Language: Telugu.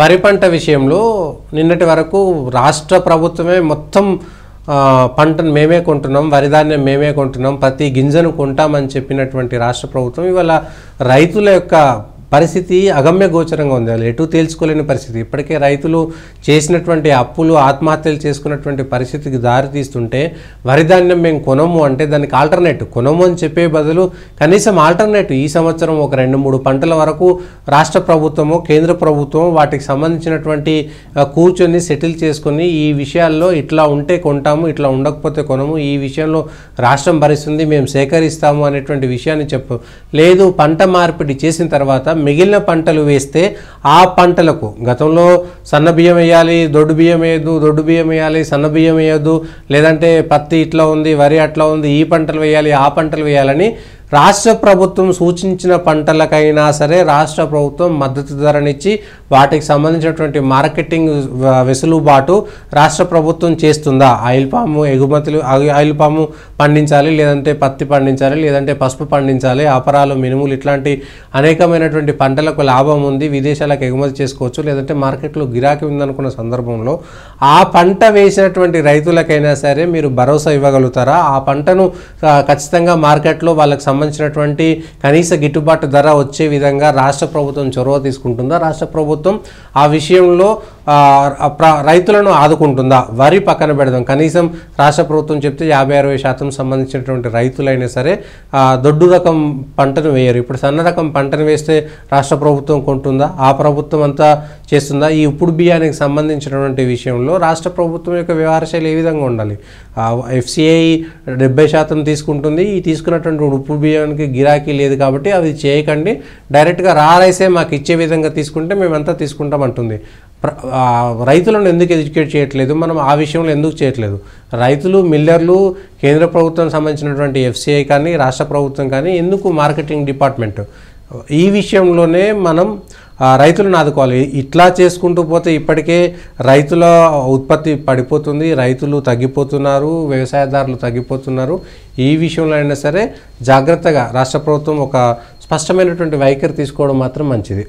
వరి పంట విషయంలో నిన్నటి వరకు రాష్ట్ర ప్రభుత్వమే మొత్తం పంటను మేమే కొంటున్నాం వరిధాన్యం మేమే కొంటున్నాం ప్రతి గింజను కొంటామని చెప్పినటువంటి రాష్ట్ర ప్రభుత్వం ఇవాళ రైతుల యొక్క పరిస్థితి అగమ్య గోచరంగా ఉంది అది ఎటు తేల్చుకోలేని పరిస్థితి ఇప్పటికే రైతులు చేసినటువంటి అప్పులు ఆత్మహత్యలు చేసుకున్నటువంటి పరిస్థితికి దారి తీస్తుంటే వరి ధాన్యం మేము కొనము అంటే దానికి ఆల్టర్నేట్ కొనము అని చెప్పే బదులు కనీసం ఆల్టర్నేట్ ఈ సంవత్సరం ఒక రెండు మూడు పంటల వరకు రాష్ట్ర ప్రభుత్వము కేంద్ర ప్రభుత్వం వాటికి సంబంధించినటువంటి కూర్చొని సెటిల్ చేసుకొని ఈ విషయాల్లో ఇట్లా ఉంటే కొంటాము ఇట్లా ఉండకపోతే కొనము ఈ విషయంలో రాష్ట్రం భరిస్తుంది మేము సేకరిస్తాము అనేటువంటి విషయాన్ని చెప్పు లేదు పంట మార్పిడి చేసిన తర్వాత మిగిలిన పంటలు వేస్తే ఆ పంటలకు గతంలో సన్న బియ్యం వేయాలి దొడ్డు బియ్యం వేయద్దు దొడ్డు బియ్యం వేయాలి సన్న బియ్యం వేయద్దు లేదంటే పత్తి ఇట్లా ఉంది వరి అట్లా ఉంది ఈ పంటలు వేయాలి ఆ పంటలు వేయాలని రాష్ట్ర ప్రభుత్వం సూచించిన పంటలకైనా సరే రాష్ట్ర ప్రభుత్వం మద్దతు ధరనిచ్చి వాటికి సంబంధించినటువంటి మార్కెటింగ్ వెసులుబాటు రాష్ట్ర ప్రభుత్వం చేస్తుందా ఆయిల్ పాము ఎగుమతులు ఆయిల్ పాము పండించాలి లేదంటే పత్తి పండించాలి లేదంటే పసుపు పండించాలి అపరాలు మినుములు ఇట్లాంటి అనేకమైనటువంటి పంటలకు లాభం ఉంది విదేశాలకు ఎగుమతి చేసుకోవచ్చు లేదంటే మార్కెట్లో గిరాకీ ఉందనుకున్న సందర్భంలో ఆ పంట వేసినటువంటి రైతులకైనా సరే మీరు భరోసా ఇవ్వగలుగుతారా ఆ పంటను ఖచ్చితంగా మార్కెట్లో వాళ్ళకి సంబంధించినటువంటి కనీస గిట్టుబాటు ధర వచ్చే విధంగా రాష్ట్ర ప్రభుత్వం చొరవ తీసుకుంటుందా రాష్ట్ర ప్రభుత్వం ఆ విషయంలో రైతులను ఆదుకుంటుందా వరి పక్కన పెడదాం కనీసం రాష్ట్ర ప్రభుత్వం చెప్తే యాభై అరవై శాతం సంబంధించినటువంటి రైతులైనా సరే దొడ్డు రకం పంటను వేయరు ఇప్పుడు సన్న రకం పంటను వేస్తే రాష్ట్ర ప్రభుత్వం కొంటుందా ఆ ప్రభుత్వం అంతా చేస్తుందా ఈ ఇప్పుడు బియ్యానికి సంబంధించినటువంటి విషయంలో రాష్ట్ర ప్రభుత్వం యొక్క వ్యవహారశైలి ఏ విధంగా ఉండాలి ఎఫ్సిఐ డెబ్బై శాతం తీసుకుంటుంది ఈ తీసుకున్నటువంటి ఉప్పు బియ్యానికి గిరాకీ లేదు కాబట్టి అది చేయకండి డైరెక్ట్గా రా మాకు ఇచ్చే విధంగా తీసుకుంటే మేమంతా తీసుకుంటామంటుంది రైతులను ఎందుకు ఎడ్యుకేట్ చేయట్లేదు మనం ఆ విషయంలో ఎందుకు చేయట్లేదు రైతులు మిల్లర్లు కేంద్ర ప్రభుత్వం సంబంధించినటువంటి ఎఫ్సిఐ కానీ రాష్ట్ర ప్రభుత్వం కానీ ఎందుకు మార్కెటింగ్ డిపార్ట్మెంట్ ఈ విషయంలోనే మనం రైతులను ఆదుకోవాలి ఇట్లా చేసుకుంటూ పోతే ఇప్పటికే రైతుల ఉత్పత్తి పడిపోతుంది రైతులు తగ్గిపోతున్నారు వ్యవసాయదారులు తగ్గిపోతున్నారు ఈ విషయంలో అయినా సరే జాగ్రత్తగా రాష్ట్ర ప్రభుత్వం ఒక స్పష్టమైనటువంటి వైఖరి తీసుకోవడం మాత్రం మంచిది